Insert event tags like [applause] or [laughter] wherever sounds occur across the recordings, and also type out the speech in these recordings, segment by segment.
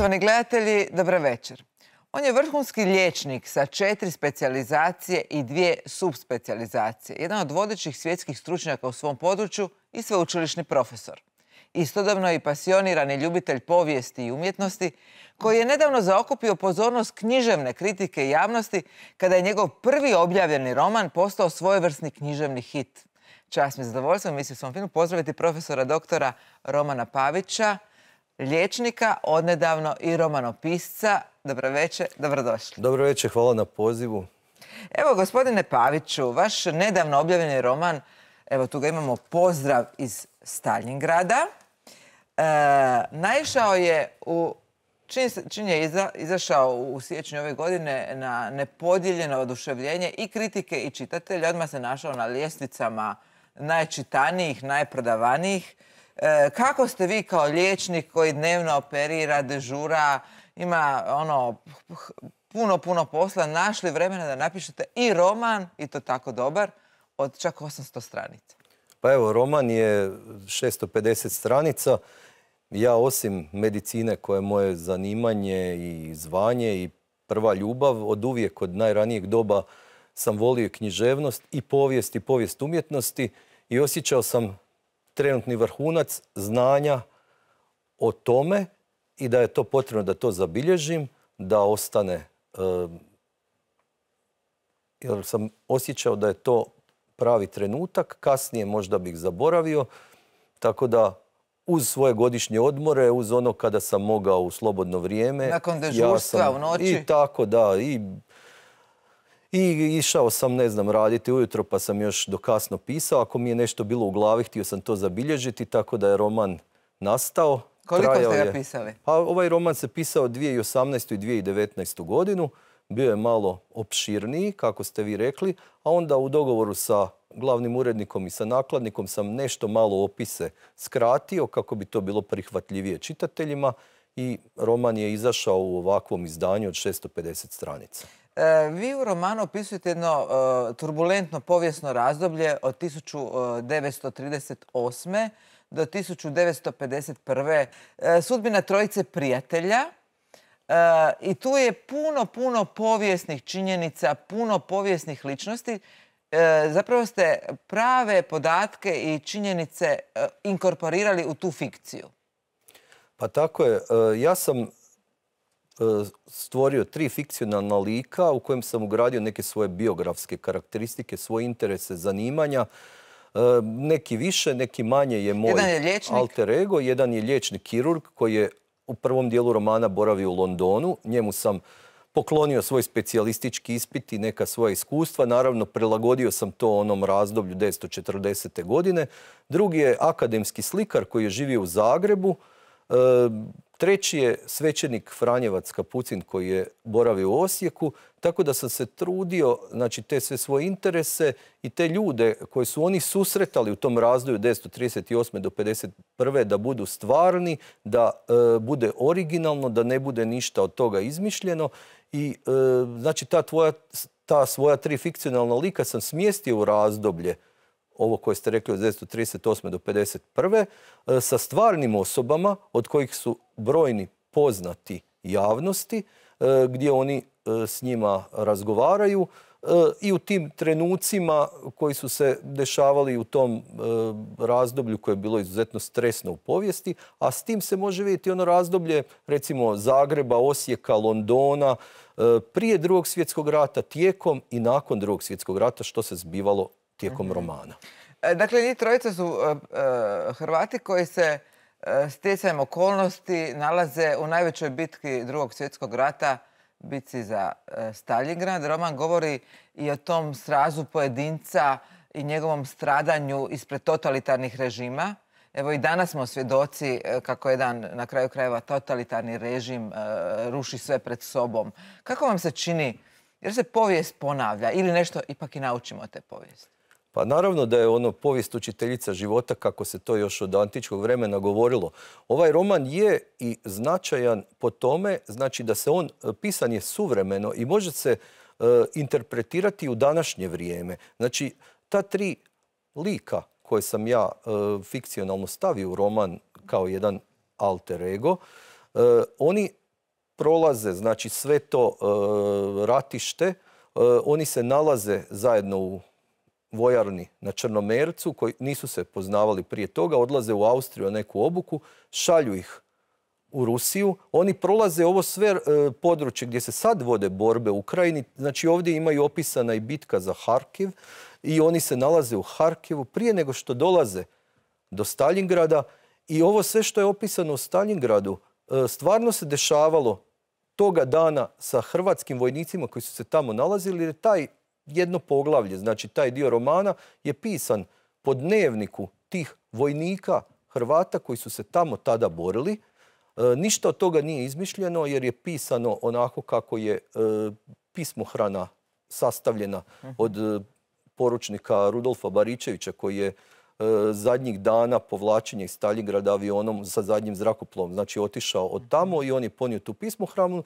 Poštovani gledatelji, dobra večer. On je vrhunski liječnik sa četiri specijalizacije i dvije subspecijalizacije. Jedan od vodećih svjetskih stručnjaka u svom području i sveučilišni profesor. Istodobno je i pasionirani ljubitelj povijesti i umjetnosti koji je nedavno zaokupio pozornost književne kritike i javnosti kada je njegov prvi objavljeni roman postao svojevrsni književni hit. Čast mi zadovoljstvo u svom filmu pozdraviti profesora doktora Romana Pavića, liječnika, odnedavno i romanopisca. Dobro večer, dobrodošli. Dobro večer, hvala na pozivu. Evo, gospodine Paviću, vaš nedavno objavljeni roman, evo tu ga imamo, Pozdrav iz Stalingrada, e, naišao je u Čin, je izašao u siječnju ove godine na nepodijeljeno oduševljenje i kritike i čitatelja. Odmah se našao na ljestvicama najčitanijih, najprodavanijih. E, kako ste vi kao liječnik koji dnevno operira, dežura, ima ono puno, puno posla, našli vremena da napišete i roman, i to tako dobar, od čak 800 stranica? Pa evo, roman je 650 stranica. Ja osim medicine koje je moje zanimanje i zvanje i prva ljubav, od uvijek, od najranijeg doba sam volio književnost i povijest i povijest umjetnosti i osjećao sam trenutni vrhunac znanja o tome i da je to potrebno da to zabilježim, da ostane. Jer sam osjećao da je to pravi trenutak, kasnije možda bih zaboravio, tako da uz svoje godišnje odmore, uz ono kada sam mogao u slobodno vrijeme. Nakon ja u noći? I tako, da, i i išao sam, ne znam, raditi ujutro pa sam još do kasno pisao. Ako mi je nešto bilo u glavi, htio sam to zabilježiti, tako da je roman nastao. Koliko ste ga pisali? Pa ovaj roman se pisao 2018. i 2019. godinu. Bio je malo opširniji, kako ste vi rekli, a onda u dogovoru sa glavnim urednikom i sa nakladnikom sam nešto malo opise skratio kako bi to bilo prihvatljivije čitateljima i roman je izašao u ovakvom izdanju od 650 stranica. E, vi u romanu opisujete jedno e, turbulentno povijesno razdoblje od 1938. E, do 1951. Sudbina trojice prijatelja. I tu je puno, puno povijesnih činjenica, puno povijesnih ličnosti. Zapravo ste prave podatke i činjenice inkorporirali u tu fikciju. Pa tako je. Ja sam E, stvorio tri fikcionalna lika u kojem sam ugradio neke svoje biografske karakteristike, svoje interese, zanimanja. E, neki više, neki manje je moj jedan je alter ego. Jedan je liječnik kirurg koji je u prvom dijelu romana boravio u Londonu. Njemu sam poklonio svoj specijalistički ispit i neka svoja iskustva. Naravno, prilagodio sam to onom razdoblju 1940. godine. Drugi je akademski slikar koji je živio u Zagrebu. E, Treći je svećenik Franjevac Kapucin koji je boravio u Osijeku, tako da sam se trudio znači, te sve svoje interese i te ljude koje su oni susretali u tom razdoju 1938. do 1951. da budu stvarni, da e, bude originalno, da ne bude ništa od toga izmišljeno. I e, znači ta, tvoja, ta svoja tri fikcionalna lika sam smjestio u razdoblje ovo koje ste rekli od 1938. do 1951. E, sa stvarnim osobama od kojih su brojni poznati javnosti e, gdje oni e, s njima razgovaraju i u tim trenucima koji su se dešavali u tom razdoblju koje je bilo izuzetno stresno u povijesti, a s tim se može vidjeti ono razdoblje recimo Zagreba, Osijeka, Londona, prije drugog svjetskog rata, tijekom i nakon drugog svjetskog rata što se zbivalo tijekom mhm. romana. E, dakle, njih trojica su e, e, Hrvati koji se stjecajem okolnosti nalaze u najvećoj bitki drugog svjetskog rata bitci za Stalingrad. Roman govori i o tom srazu pojedinca i njegovom stradanju ispred totalitarnih režima. Evo i danas smo svjedoci kako jedan na kraju krajeva totalitarni režim ruši sve pred sobom. Kako vam se čini, jer se povijest ponavlja ili nešto ipak i naučimo te povijesti? Pa naravno da je ono povijest učiteljica života, kako se to još od antičkog vremena govorilo. Ovaj roman je i značajan po tome, znači da se on, e, pisan je suvremeno i može se e, interpretirati u današnje vrijeme. Znači, ta tri lika koje sam ja e, fikcionalno stavio u roman kao jedan alter ego, oni prolaze, znači sve to ratište, oni se nalaze zajedno u vojarni na Črnomercu koji nisu se poznavali prije toga, odlaze u Austriju na neku obuku, šalju ih u Rusiju. Oni prolaze ovo sve e, područje gdje se sad vode borbe u Ukrajini. Znači ovdje imaju opisana i bitka za Harkiv i oni se nalaze u Harkivu prije nego što dolaze do Stalingrada. I ovo sve što je opisano u Stalingradu e, stvarno se dešavalo toga dana sa hrvatskim vojnicima koji su se tamo nalazili jer je taj jedno poglavlje, znači taj dio romana je pisan po dnevniku tih vojnika Hrvata koji su se tamo tada borili. E, ništa od toga nije izmišljeno jer je pisano onako kako je e, pismohrana sastavljena mhm. od e, poručnika Rudolfa Baričevića koji je E, zadnjih dana povlačenja iz Staljigrada avionom sa zadnjim zrakoplom. Znači, otišao od tamo i on je ponio tu hramu.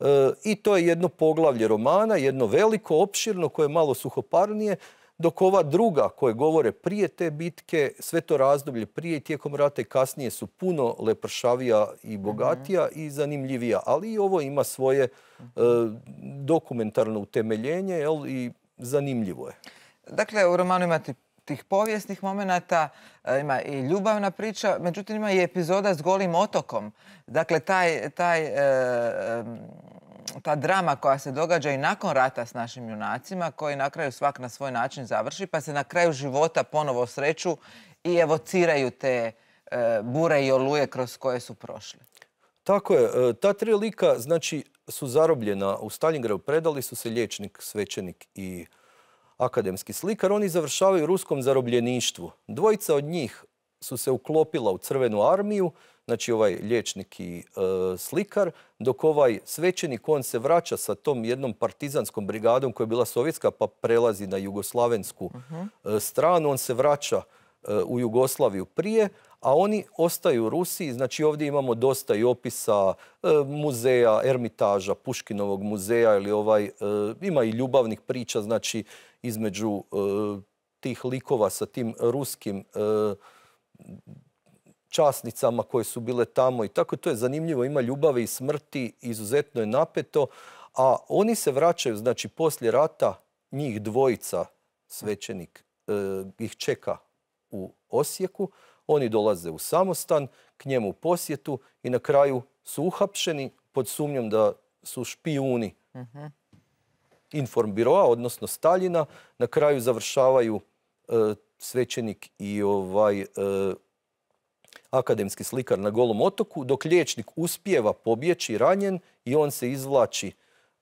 E, I to je jedno poglavlje romana, jedno veliko, opširno, koje je malo suhoparnije, dok ova druga koje govore prije te bitke, sve to razdoblje prije i tijekom rata i kasnije su puno lepršavija i mhm. bogatija i zanimljivija. Ali i ovo ima svoje e, dokumentarno utemeljenje i zanimljivo je. Dakle, u romanu imate tih povijesnih momenata, e, ima i ljubavna priča, međutim ima i epizoda s Golim otokom. Dakle, taj, taj, e, ta drama koja se događa i nakon rata s našim junacima, koji na kraju svak na svoj način završi, pa se na kraju života ponovo sreću i evociraju te e, bure i oluje kroz koje su prošli. Tako je. Ta tri lika znači, su zarobljena u Stalingradu. Predali su se liječnik, svećenik i akademski slikar, oni završavaju u ruskom zarobljeništvu. Dvojica od njih su se uklopila u crvenu armiju, znači ovaj liječnik i e, slikar, dok ovaj svećenik on se vraća sa tom jednom partizanskom brigadom koja je bila sovjetska pa prelazi na jugoslavensku mhm. e, stranu, on se vraća e, u Jugoslaviju prije, a oni ostaju u Rusiji. Znači ovdje imamo dosta i opisa e, muzeja, ermitaža, Puškinovog muzeja ili ovaj, e, ima i ljubavnih priča znači između e, tih likova sa tim ruskim časnicama koje su bile tamo i tako. To je zanimljivo, ima ljubavi i smrti, izuzetno je napeto. A oni se vraćaju, znači poslije rata njih dvojica svećenik ih čeka u Osijeku. Oni dolaze u samostan, k njemu u posjetu i na kraju su uhapšeni pod sumnjom da su špijuni mhm. informbiroa, odnosno Staljina. Na kraju završavaju e, svećenik i ovaj e, akademski slikar na Golom otoku, dok liječnik uspijeva pobjeći ranjen i on se izvlači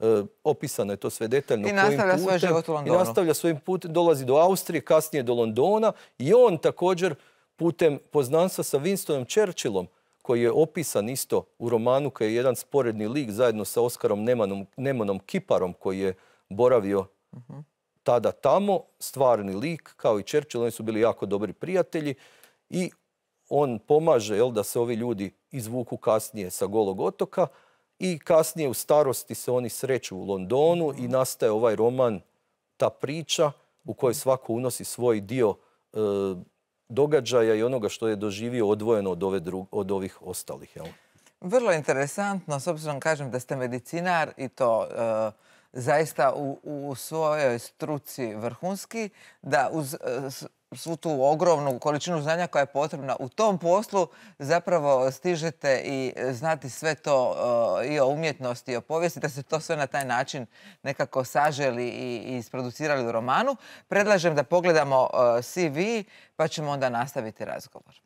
e, opisano je to sve detaljno. I nastavlja svoj život u Londonu. I nastavlja svojim putem, dolazi do Austrije, kasnije do Londona i on također putem poznanstva sa Winstonom Churchillom, koji je opisan isto u romanu koji je jedan sporedni lik zajedno sa Oskarom Nemanom, Kiparom koji je boravio tada tamo, stvarni lik kao i Churchill, oni su bili jako dobri prijatelji i on pomaže jel, da se ovi ljudi izvuku kasnije sa Golog otoka i kasnije u starosti se oni sreću u Londonu i nastaje ovaj roman, ta priča u kojoj svako unosi svoj dio e, događaja i onoga što je doživio odvojeno od, ove od ovih ostalih. Jel? Vrlo interesantno, s obzirom kažem da ste medicinar i to eh, zaista u, u svojoj struci vrhunski, da uz eh, svu tu ogromnu količinu znanja koja je potrebna u tom poslu, zapravo stižete i znati sve to e, i o umjetnosti i o povijesti, da se to sve na taj način nekako saželi i isproducirali u romanu. Predlažem da pogledamo e, CV pa ćemo onda nastaviti razgovor.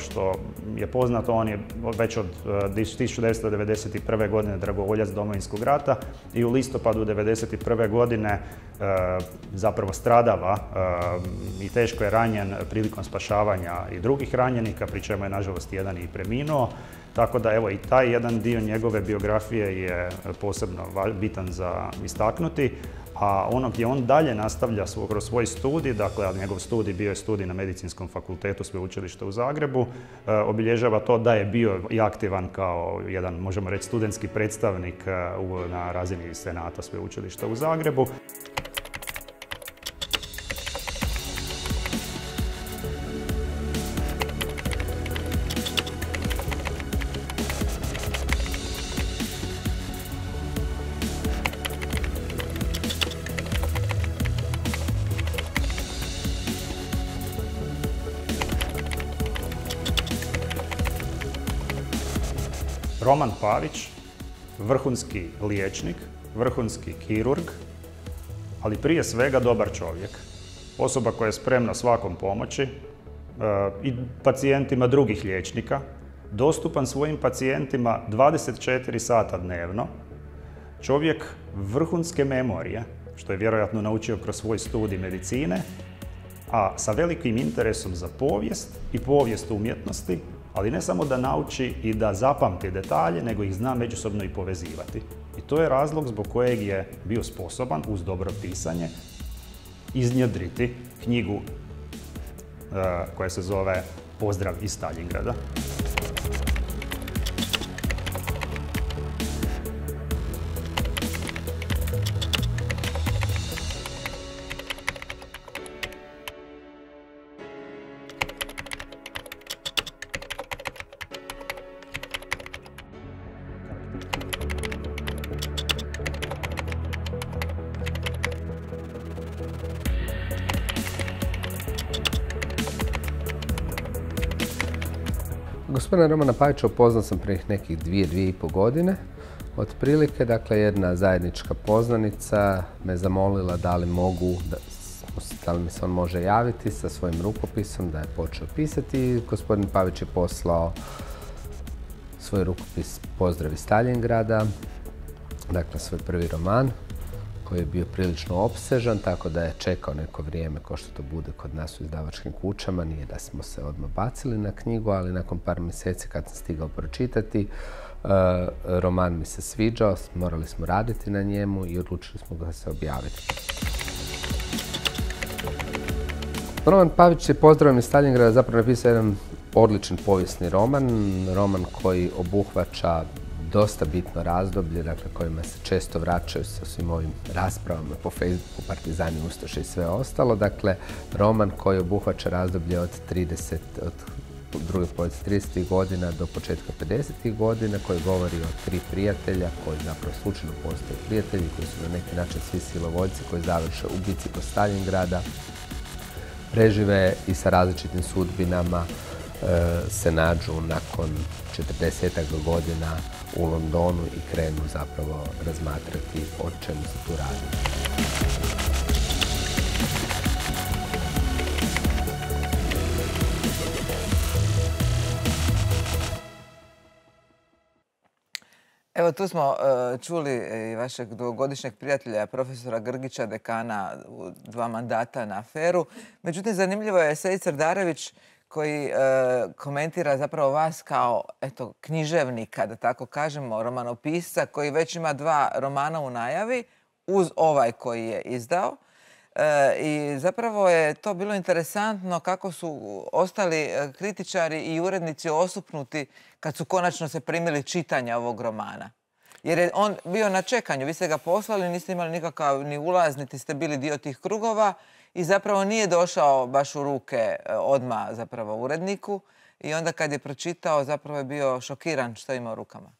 što je poznato, on je već od 1991. E, godine dragovoljac domovinskog rata i u listopadu 1991. godine e, zapravo stradava e, i teško je ranjen prilikom spašavanja i drugih ranjenika, pri čemu je nažalost jedan i preminuo. Tako da evo i taj jedan dio njegove biografije je posebno bitan za istaknuti a ono gdje on dalje nastavlja kroz svoj studij, dakle, a njegov studij bio je studij na Medicinskom fakultetu Sveučilišta u Zagrebu, e, obilježava to da je bio i aktivan kao jedan, možemo reći, studentski predstavnik e, na razini Senata Sveučilišta u Zagrebu. Pavić, vrhunski liječnik, vrhunski kirurg, ali prije svega dobar čovjek. Osoba koja je spremna svakom pomoći e, i pacijentima drugih liječnika, dostupan svojim pacijentima 24 sata dnevno, čovjek vrhunske memorije, što je vjerojatno naučio kroz svoj studij medicine, a sa velikim interesom za povijest i povijest umjetnosti ali ne samo da nauči i da zapamti detalje, nego ih zna međusobno i povezivati. I to je razlog zbog kojeg je bio sposoban uz dobro pisanje iznjedriti knjigu e, koja se zove Pozdrav iz Stalingrada. Romana Pavića upoznao sam prije nekih dvije, dvije i pol godine. Otprilike, dakle, jedna zajednička poznanica me zamolila da li mogu, da, li mi se on može javiti sa svojim rukopisom, da je počeo pisati. Gospodin Pavić je poslao svoj rukopis Pozdravi Stalingrada, dakle svoj prvi roman koji je bio prilično opsežan, tako da je čekao neko vrijeme ko što to bude kod nas u izdavačkim kućama. Nije da smo se odmah bacili na knjigu, ali nakon par mjeseci kad sam stigao pročitati, e, roman mi se sviđao, morali smo raditi na njemu i odlučili smo ga se objaviti. Roman Pavić je pozdravim iz Stalingrada zapravo napisao jedan odličan povijesni roman, roman koji obuhvaća dosta bitno razdoblje dakle, kojima se često vraćaju sa svim ovim raspravama po Facebooku, Partizani, Ustaše i sve ostalo. Dakle, roman koji obuhvaća razdoblje od 30, od druge polovice 30. godina do početka 50. godina koji govori o tri prijatelja koji zapravo slučajno postoje prijatelji koji su na neki način svi silovoljci koji završe u bici Stalingrada, prežive i sa različitim sudbinama e, se nađu nakon 40 godina u Londonu i krenu zapravo razmatrati o čemu se tu radi. Evo tu smo e, čuli e, i vašeg dugogodišnjeg prijatelja, profesora Grgića, dekana u dva mandata na aferu. Međutim, zanimljivo je Sejid Crdarević koji e, komentira zapravo vas kao eto, književnika, da tako kažemo, romanopisca koji već ima dva romana u najavi uz ovaj koji je izdao. E, I zapravo je to bilo interesantno kako su ostali e, kritičari i urednici osupnuti kad su konačno se primili čitanja ovog romana. Jer je on bio na čekanju, vi ste ga poslali, niste imali nikakav ni ulaz, niti ste bili dio tih krugova i zapravo nije došao baš u ruke e, odma zapravo uredniku i onda kad je pročitao zapravo je bio šokiran što ima u rukama.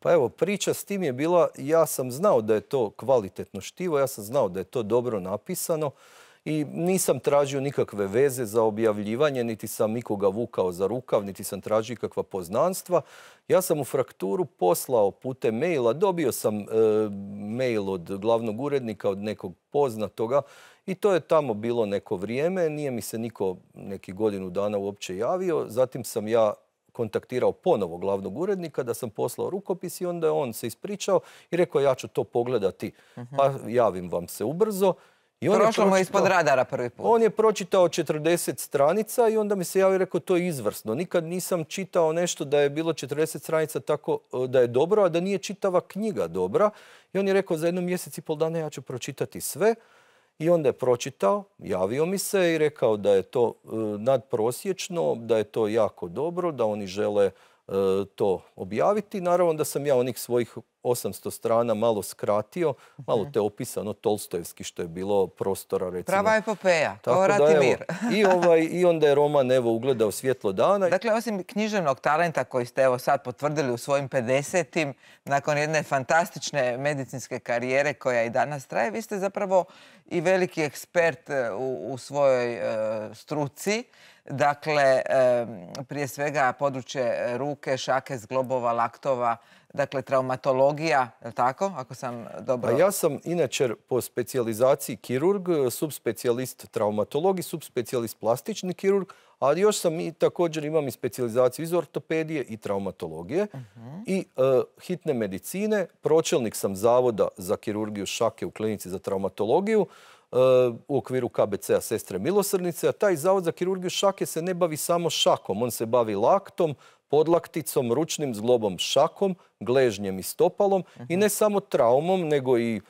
Pa evo, priča s tim je bila, ja sam znao da je to kvalitetno štivo, ja sam znao da je to dobro napisano i nisam tražio nikakve veze za objavljivanje, niti sam nikoga vukao za rukav, niti sam tražio ikakva poznanstva. Ja sam u frakturu poslao putem maila, dobio sam e, mail od glavnog urednika, od nekog poznatoga i to je tamo bilo neko vrijeme, nije mi se niko neki godinu dana uopće javio. Zatim sam ja kontaktirao ponovo glavnog urednika da sam poslao rukopis i onda je on se ispričao i rekao ja ću to pogledati pa javim vam se ubrzo. I on Prošlo mu ispod radara prvi put. On je pročitao 40 stranica i onda mi se javio i rekao to je izvrsno. Nikad nisam čitao nešto da je bilo 40 stranica tako e, da je dobro, a da nije čitava knjiga dobra. I on je rekao za jedno mjesec i pol dana ja ću pročitati sve i onda je pročitao, javio mi se i rekao da je to e, nadprosječno, da je to jako dobro, da oni žele e, to objaviti. Naravno da sam ja onih svojih 800 strana malo skratio, malo mhm. te opisano Tolstojevski što je bilo prostora Prava epopeja, kao mir. I, ovaj, I onda je roman ugledao svjetlo dana. Dakle, osim književnog talenta koji ste evo sad potvrdili u svojim 50-im, nakon jedne fantastične medicinske karijere koja i danas traje, vi ste zapravo i veliki ekspert e, u, svojoj e, struci. Dakle, e, prije svega područje ruke, šake, zglobova, laktova, dakle traumatologija, je li tako? Ako sam dobro... ja sam inače po specijalizaciji kirurg, subspecijalist traumatolog i subspecijalist plastični kirurg, ali još sam i također imam i specijalizaciju iz ortopedije i traumatologije mhm. i e, hitne medicine. Pročelnik sam Zavoda za kirurgiju šake u klinici za traumatologiju e, u okviru KBC-a Sestre Milosrnice, A taj Zavod za kirurgiju šake se ne bavi samo šakom, on se bavi laktom, podlakticom, ručnim zglobom, šakom, gležnjem i stopalom i ne samo traumom, nego i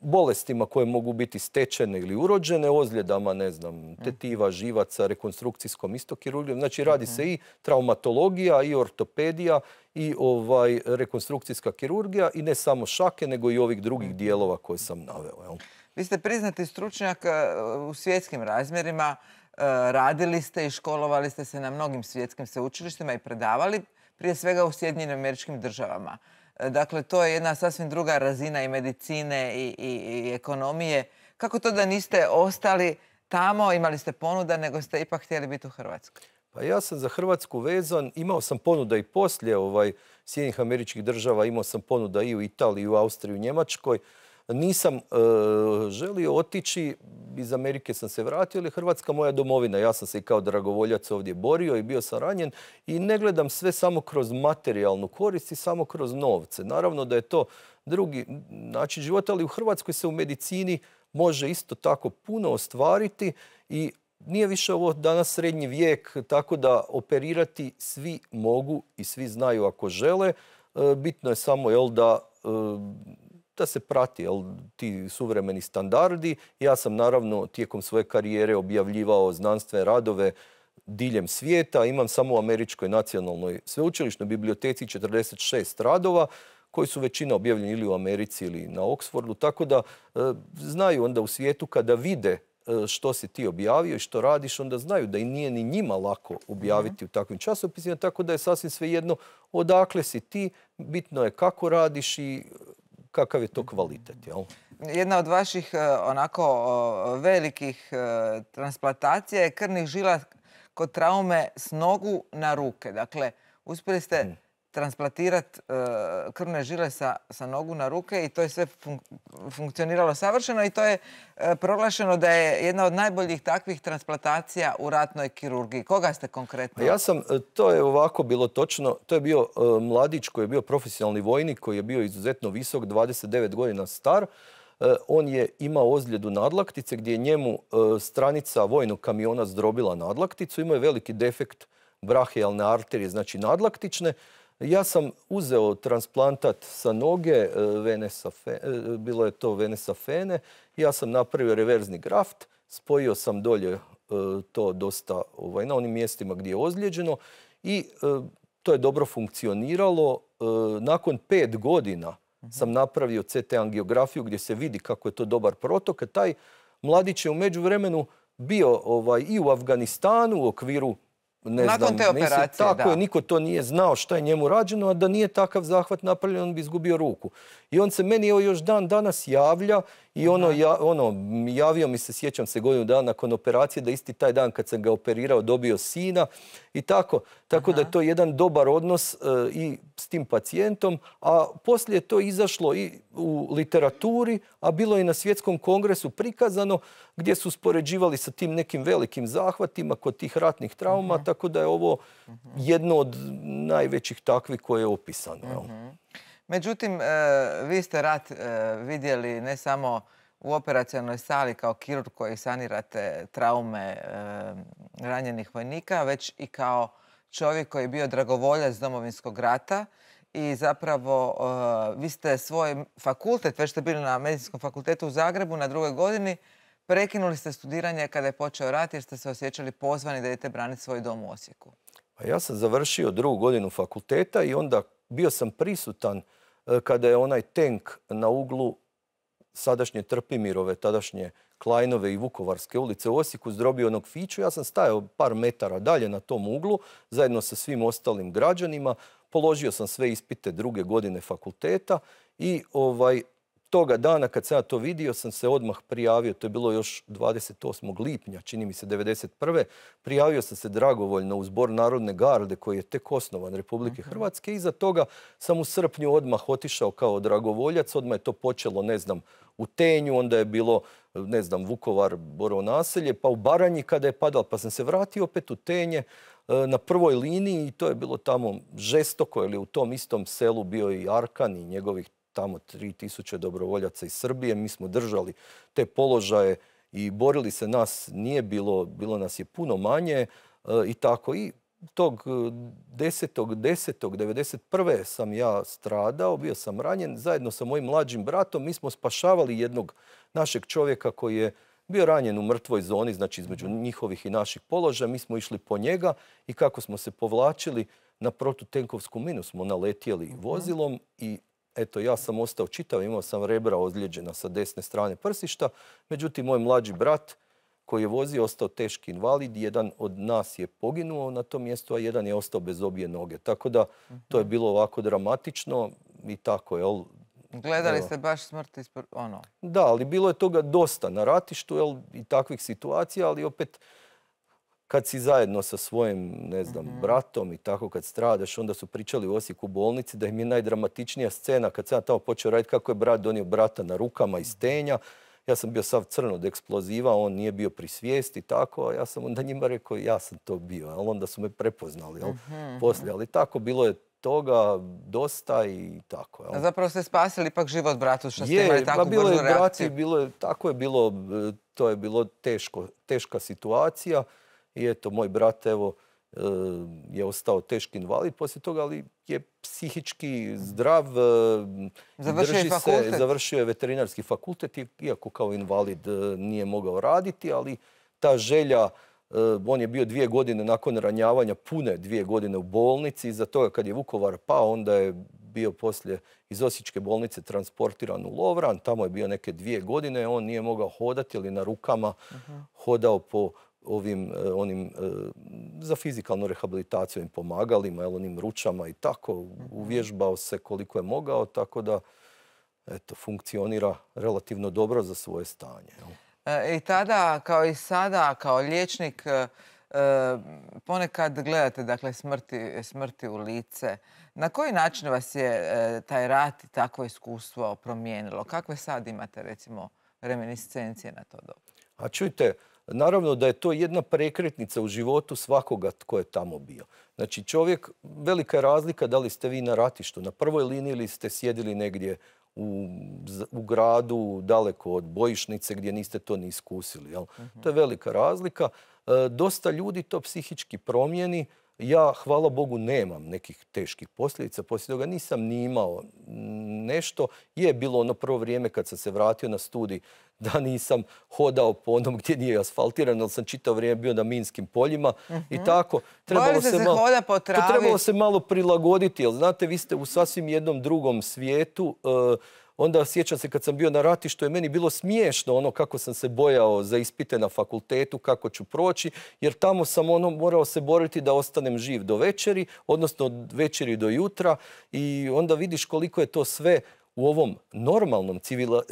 bolestima koje mogu biti stečene ili urođene, ozljedama, ne znam, tetiva, živaca, rekonstrukcijskom istokirurgijom. Znači, radi se i traumatologija, i ortopedija, i ovaj rekonstrukcijska kirurgija i ne samo šake, nego i ovih drugih dijelova koje sam naveo. Vi ste priznati stručnjak eh, u svjetskim razmjerima E, radili ste i školovali ste se na mnogim svjetskim sveučilištima i predavali, prije svega u Sjedinjenim američkim državama. E, dakle, to je jedna sasvim druga razina i medicine i, i, i ekonomije. Kako to da niste ostali tamo, imali ste ponuda, nego ste ipak htjeli biti u Hrvatskoj? Pa ja sam za Hrvatsku vezan, imao sam ponuda i poslije ovaj, Sjedinjenih američkih država, imao sam ponuda i u Italiji, i u Austriji, i u Njemačkoj nisam e, želio otići, iz Amerike sam se vratio, ali Hrvatska moja domovina. Ja sam se i kao dragovoljac ovdje borio i bio sam ranjen i ne gledam sve samo kroz materijalnu korist i samo kroz novce. Naravno da je to drugi način života, ali u Hrvatskoj se u medicini može isto tako puno ostvariti i nije više ovo danas srednji vijek, tako da operirati svi mogu i svi znaju ako žele. E, bitno je samo jel, da e, da se prati jel, ti suvremeni standardi. Ja sam naravno tijekom svoje karijere objavljivao znanstvene radove diljem svijeta. Imam samo u Američkoj nacionalnoj sveučilišnoj biblioteci 46 radova koji su većina objavljeni ili u Americi ili na Oxfordu. Tako da e, znaju onda u svijetu kada vide e, što si ti objavio i što radiš, onda znaju da i nije ni njima lako objaviti mhm. u takvim časopisima, tako da je sasvim svejedno odakle si ti, bitno je kako radiš i kakav je to kvalitet, jel? Jedna od vaših e, onako velikih e, transplantacija je krvnih žila kod traume s nogu na ruke. Dakle, uspjeli ste mm transplantirati e, krvne žile sa, nogu na ruke i to je sve funkcioniralo savršeno i to je e, proglašeno da je jedna od najboljih takvih transplantacija u ratnoj kirurgiji. Koga ste konkretno? Ja sam, e, to je ovako bilo točno, to je bio mladić koji je bio profesionalni vojnik, koji je bio izuzetno visok, 29 godina star. On je imao ozljedu nadlaktice gdje je njemu stranica vojnog kamiona zdrobila nadlakticu. Imao je veliki defekt brahijalne arterije, znači nadlaktične. Ja sam uzeo transplantat sa noge, e, e, bilo je to venesa fene, ja sam napravio reverzni graft, spojio sam dolje e, to dosta ovaj, na onim mjestima gdje je ozlijeđeno i to je dobro funkcioniralo. Nakon pet godina mhm. sam napravio CT angiografiju gdje se vidi kako je to dobar protok. Taj mladić je u međuvremenu bio ovaj, i u Afganistanu u okviru ne Nakon te operacije, tako da. niko to nije znao šta je njemu rađeno, a da nije takav zahvat napravljen, on bi izgubio ruku. I on se meni evo još dan danas javlja i ono, ono, javio mi se, sjećam se godinu dana nakon operacije, da isti taj dan kad sam ga operirao dobio sina i tako. Tako da je to jedan dobar odnos e, i s tim pacijentom, a poslije je to izašlo i u literaturi, a bilo je i na svjetskom kongresu prikazano gdje su spoređivali sa tim nekim velikim zahvatima kod tih ratnih trauma, mhm. tako da je ovo mhm. jedno od najvećih takvi koje je opisano. Međutim, e, vi ste rat e, vidjeli ne samo u operacijalnoj sali kao kirur koji sanirate traume e, ranjenih vojnika, već i kao čovjek koji je bio dragovoljac domovinskog rata i zapravo vi ste svoj fakultet, već ste bili na Medicinskom fakultetu u Zagrebu na drugoj godini, prekinuli ste studiranje kada je počeo rat jer ste se osjećali pozvani da idete braniti svoj dom u Osijeku. Pa ja sam završio drugu godinu fakulteta i onda bio sam prisutan E, kada je onaj tank na uglu sadašnje Trpimirove, tadašnje Klajnove i Vukovarske ulice u Osijeku zdrobio onog Fiću. Ja sam stajao par metara dalje na tom uglu zajedno sa svim ostalim građanima. Položio sam sve ispite druge godine fakulteta i ovaj, toga dana kad sam ja to vidio sam se odmah prijavio, to je bilo još 28. lipnja, čini mi se 1991. Prijavio sam se dragovoljno u zbor Narodne garde koji je tek osnovan Republike mhm. Hrvatske. Iza toga sam u srpnju odmah otišao kao dragovoljac, odmah je to počelo, ne znam, u Tenju, onda je bilo, ne znam, Vukovar, Borovo naselje, pa u Baranji kada je padal, pa sam se vratio opet u Tenje e, na prvoj liniji i to je bilo tamo žestoko, jer je u tom istom selu bio i Arkan i njegovih tamo 3000 dobrovoljaca iz Srbije. Mi smo držali te položaje i borili se nas nije bilo, bilo nas je puno manje e, i tako. I tog 10.10.1991. E, sam ja stradao, bio sam ranjen. Zajedno sa mojim mlađim bratom mi smo spašavali jednog našeg čovjeka koji je bio ranjen u mrtvoj zoni, znači između mhm. njihovih i naših položaja. Mi smo išli po njega i kako smo se povlačili na protutenkovsku minu smo naletjeli mhm. vozilom i eto ja sam ostao čitav, imao sam rebra ozlijeđena sa desne strane prsišta, međutim moj mlađi brat koji je vozio ostao teški invalid, jedan od nas je poginuo na tom mjestu, a jedan je ostao bez obje noge. Tako da to je mhm. bilo ovako dramatično i tako je. Gledali ste baš smrt ono? Da, ali bilo je toga dosta na ratištu i takvih situacija, ali opet kad si zajedno sa svojim, ne znam, mhm. bratom i tako kad stradaš, onda su pričali u Osijeku u bolnici da im je najdramatičnija scena kad sam tamo počeo raditi kako je brat donio brata na rukama iz mhm. tenja. Ja sam bio sav crn od eksploziva, on nije bio pri svijesti, tako, a ja sam onda njima rekao ja sam to bio, ali onda su me prepoznali, jel, mhm, poslije, ali tako bilo je toga dosta i tako. Jel? Zapravo ste spasili ipak život bratu što je, ste imali bilo je, bilo je, tako je bilo, e, to je bilo teško, teška situacija. I eto, moj brat evo, eh, je ostao teški invalid poslije toga, ali je psihički zdrav, eh, završio je veterinarski fakultet, iako kao invalid eh, nije mogao raditi, ali ta želja, on je bio dvije godine nakon ranjavanja, pune dvije godine u bolnici, iza toga kad je Vukovar pao, onda je bio poslije iz Osječke bolnice transportiran u Lovran, tamo je bio neke dvije godine, on nije mogao hodati, ali na rukama mhm. hodao po ovim e, onim e, za fizikalnu rehabilitaciju im pomagalima, jel, onim ručama i tako. Mhm. Uvježbao se koliko je mogao, tako da eto, funkcionira relativno dobro za svoje stanje. E, I tada, kao i sada, kao liječnik, ponekad gledate dakle, smrti, smrti u lice. Na koji način vas je taj rat i takvo iskustvo promijenilo? Kakve sad imate, recimo, reminiscencije na to dobro? A čujte, Naravno da je to jedna prekretnica u životu svakoga tko je tamo bio. Znači čovjek, velika je razlika da li ste vi na ratištu, na prvoj liniji ili ste sjedili negdje u, gradu daleko od bojišnice gdje niste to ni iskusili. Jel? Mhm. To je velika razlika. E, dosta ljudi to psihički promijeni ja, hvala Bogu, nemam nekih teških posljedica. Poslije toga nisam ni imao nešto. Je bilo ono prvo vrijeme kad sam se vratio na studij [laughs] da nisam hodao po onom gdje nije asfaltiran, ali sam čitao vrijeme bio na minskim poljima i mhm. tako. Trebalo se, malo, se malo prilagoditi, jer znate, vi ste u sasvim jednom drugom svijetu. E, onda sjećam se kad sam bio na ratištu je meni bilo smiješno ono kako sam se bojao za ispite na fakultetu, kako ću proći, jer tamo sam ono morao se boriti da ostanem živ do večeri, odnosno od večeri do jutra i onda vidiš koliko je to sve u ovom normalnom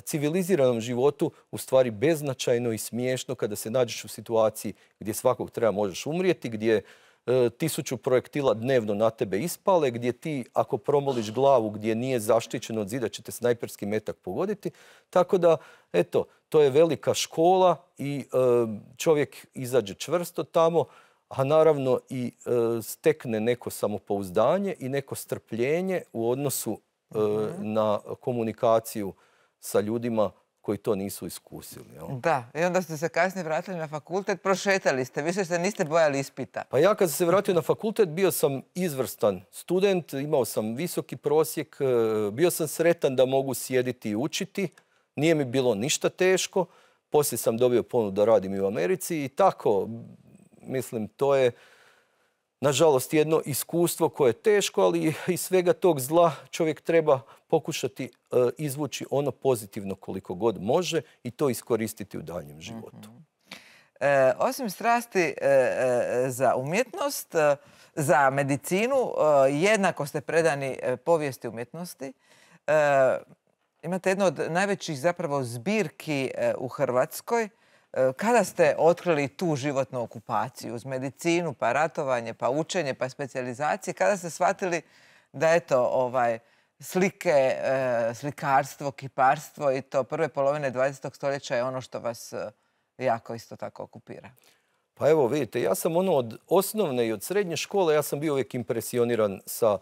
civiliziranom životu u stvari beznačajno i smiješno kada se nađeš u situaciji gdje svakog treba možeš umrijeti, gdje E, tisuću projektila dnevno na tebe ispale, gdje ti ako promoliš glavu gdje nije zaštićeno od zida će te snajperski metak pogoditi. Tako da, eto, to je velika škola i e, čovjek izađe čvrsto tamo, a naravno i e, stekne neko samopouzdanje i neko strpljenje u odnosu mhm. na komunikaciju sa ljudima koji to nisu iskusili. Da, i onda ste se kasnije vratili na fakultet, prošetali ste, više se niste bojali ispita. Pa ja kad sam se vratio na fakultet bio sam izvrstan student, imao sam visoki prosjek, e, bio sam sretan da mogu sjediti i učiti, nije mi bilo ništa teško, poslije sam dobio ponudu da radim i u Americi i tako, mislim, to je nažalost, jedno iskustvo koje je teško, ali iz svega tog zla čovjek treba pokušati e, izvući ono pozitivno koliko god može i to iskoristiti u daljem životu. Mhm. E, osim strasti e, za umjetnost, za medicinu, jednako ste predani povijesti umjetnosti. Imate jednu od najvećih zapravo zbirki u Hrvatskoj, E, kada ste otkrili tu životnu okupaciju uz medicinu, pa ratovanje, pa učenje, pa specijalizacije, kada ste shvatili da to ovaj, slike, e, slikarstvo, kiparstvo i to prve polovine 20. stoljeća je ono što vas e, jako isto tako okupira? Pa evo vidite, ja sam ono od osnovne i od srednje škole, ja sam bio uvijek impresioniran sa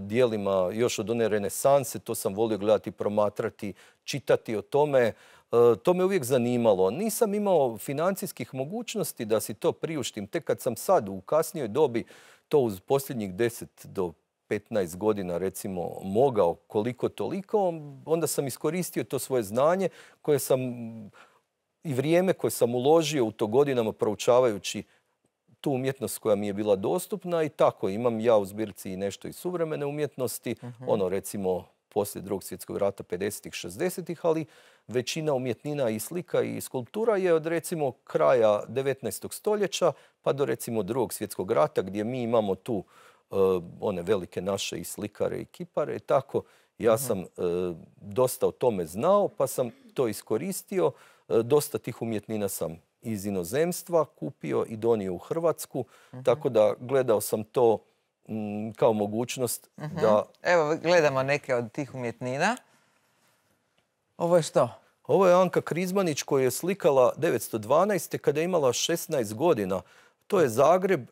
dijelima još od one renesanse, to sam volio gledati, promatrati, čitati o tome. E, to me uvijek zanimalo. Nisam imao financijskih mogućnosti da si to priuštim. Tek kad sam sad u kasnijoj dobi to uz posljednjih 10 do 15 godina recimo mogao koliko toliko, onda sam iskoristio to svoje znanje koje sam i vrijeme koje sam uložio u to godinama proučavajući tu umjetnost koja mi je bila dostupna i tako imam ja u zbirci i nešto iz suvremene umjetnosti, mhm. ono recimo poslije drugog svjetskog rata 50-ih, 60 ali većina umjetnina i slika i skulptura je od recimo kraja 19. stoljeća pa do recimo drugog svjetskog rata gdje mi imamo tu eh, one velike naše i slikare i kipare i tako. Ja mhm. sam eh, dosta o tome znao pa sam to iskoristio. Eh, dosta tih umjetnina sam iz inozemstva kupio i donio u Hrvatsku. Mhm. Tako da gledao sam to Mm, kao mogućnost mhm. da... Evo gledamo neke od tih umjetnina. Ovo je što? Ovo je Anka Krizmanić koja je slikala 912. kada je imala 16 godina. To je Zagreb, e,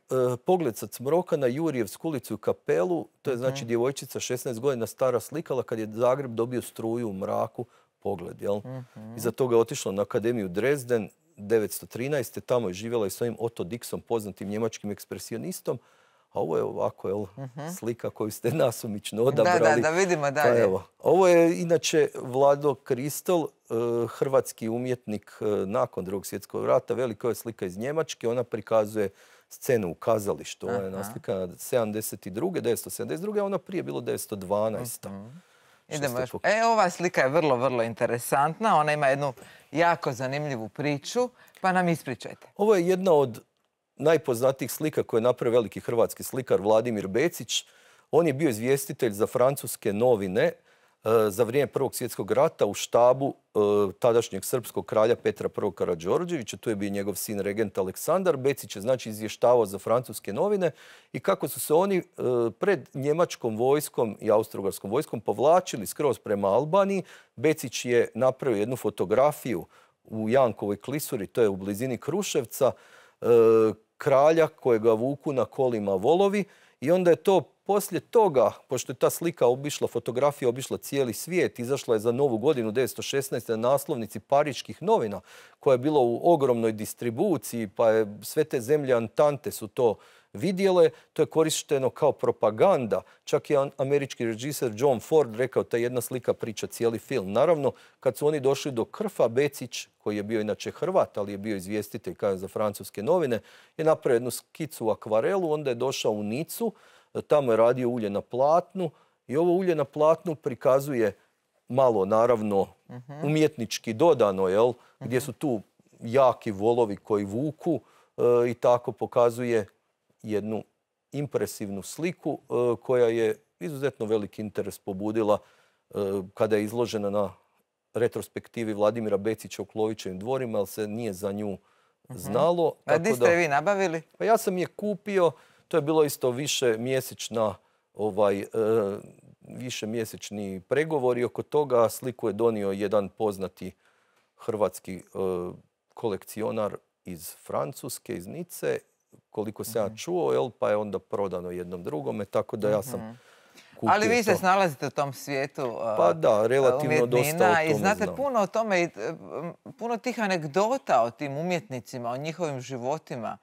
pogled sa Cmroka na Jurijevsku ulicu i kapelu. To je mhm. znači djevojčica 16 godina stara slikala kad je Zagreb dobio struju u mraku pogled. Jel? Mhm. Iza toga je otišla na Akademiju Dresden 913. Tamo je živjela i svojim Otto Dixom, poznatim njemačkim ekspresionistom ovo je ovako, mhm. slika koju ste nasumično odabrali. Da, da, da pa vidimo dalje. ovo je inače Vlado Kristol, eh, hrvatski umjetnik eh, nakon drugog svjetskog rata. Velika je slika iz Njemačke, ona prikazuje scenu u kazalištu. Ona je naslikana 72. 972. a ona prije bilo 912. Uh mhm. E, ova slika je vrlo, vrlo interesantna. Ona ima jednu jako zanimljivu priču, pa nam ispričajte. Ovo je jedna od najpoznatijih slika koje je napravio veliki hrvatski slikar Vladimir Becić. On je bio izvjestitelj za francuske novine e, za vrijeme Prvog svjetskog rata u štabu e, tadašnjeg srpskog kralja Petra I. Karadžorđevića. Tu je bio njegov sin regent Aleksandar. Becić je znači izvještavao za francuske novine i kako su se oni e, pred njemačkom vojskom i austrougarskom vojskom povlačili skroz prema Albaniji. Becić je napravio jednu fotografiju u Jankovoj klisuri, to je u blizini Kruševca, kralja kojega vuku na kolima volovi i onda je to poslije toga, pošto je ta slika obišla, fotografija obišla cijeli svijet, izašla je za novu godinu 1916. na naslovnici paričkih novina, koja je bila u ogromnoj distribuciji, pa je sve te zemlje Antante su to vidjele, to je korišteno kao propaganda. Čak je američki režiser John Ford rekao ta jedna slika priča cijeli film. Naravno, kad su oni došli do Krfa, Becić, koji je bio inače Hrvat, ali je bio izvjestitelj kao za francuske novine, je napravio jednu skicu u akvarelu, onda je došao u Nicu, tamo je radio ulje na platnu i ovo ulje na platnu prikazuje malo naravno mhm. umjetnički dodano, gdje mhm. su tu jaki volovi koji vuku e, i tako pokazuje jednu impresivnu sliku e, koja je izuzetno veliki interes pobudila e, kada je izložena na retrospektivi Vladimira Becića u Klovićevim dvorima, ali se nije za nju mhm. znalo. A ste vi nabavili? Pa ja sam je kupio, to je bilo isto više mjesečna ovaj, e, više mjesečni pregovori oko toga. Sliku je donio jedan poznati hrvatski kolekcionar iz Francuske, iz Nice koliko se ja mhm. čuo, pa je onda prodano jednom drugome, tako da ja sam mhm. kupio Ali vi se snalazite u tom svijetu Pa uh, da, relativno dosta I znate puno o tome, uh, puno tih anegdota o tim umjetnicima, o njihovim životima.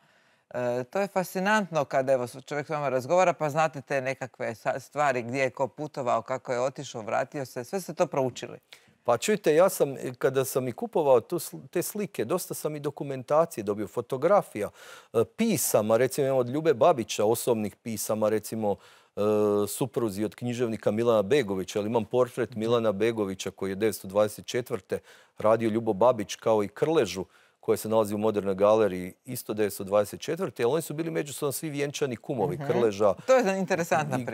Uh, to je fascinantno kada čovjek s vama razgovara pa znate te nekakve stvari gdje je ko putovao, kako je otišao, vratio se. Sve ste to proučili. Pa čujte, ja sam, e, kada sam i kupovao tu, te slike, dosta sam i dokumentacije dobio, fotografija, e, pisama, recimo od Ljube Babića, osobnih pisama, recimo e, supruzi od književnika Milana Begovića, ali imam portret mhm. Milana Begovića koji je 1924. radio Ljubo Babić kao i Krležu, koje se nalazi u Modernoj galeriji isto 1924. oni su bili međusobno svi vjenčani kumovi mhm. Krleža. To je